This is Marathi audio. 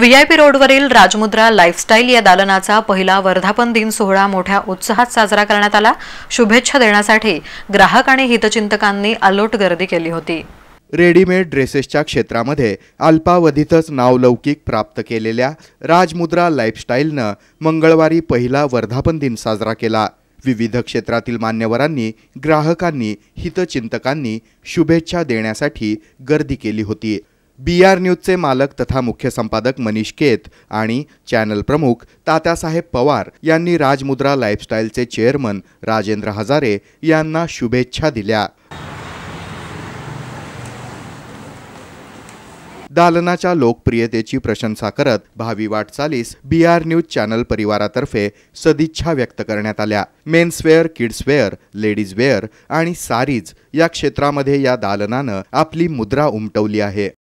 व्हीआयपी रोडवरील राजमुद्रा लाईफस्टाईल या दालनाचा पहिला वर्धापन दिन सोहळा मोठ्या उत्साहात साजरा करण्यात आला शुभेच्छा देण्यासाठी ग्राहक आणि हितचिंतकांनी अलोट गर्दी केली होती रेडीमेड ड्रेसेसच्या क्षेत्रामध्ये अल्पावधीतच नावलौकिक प्राप्त केलेल्या राजमुद्रा लाईफस्टाईलनं मंगळवारी पहिला वर्धापन दिन साजरा केला विविध क्षेत्रातील मान्यवरांनी ग्राहकांनी हितचिंतकांनी शुभेच्छा देण्यासाठी गर्दी केली होती बी आर न्यूजचे मालक तथा मुख्य संपादक मनीष केत आणि चॅनल प्रमुख तात्यासाहेब पवार यांनी राजमुद्रा लाईफस्टाईलचे चेअरमन राजेंद्र हजारे यांना शुभेच्छा दिल्या दालनाच्या लोकप्रियतेची प्रशंसा करत भावी वाटचालीस बी आर न्यूज चॅनल परिवारातर्फे सदिच्छा व्यक्त करण्यात आल्या मेन्सवेअर किड्सवेअर लेडीजवेअर आणि सारीज या क्षेत्रामध्ये या दालनानं आपली मुद्रा उमटवली आहे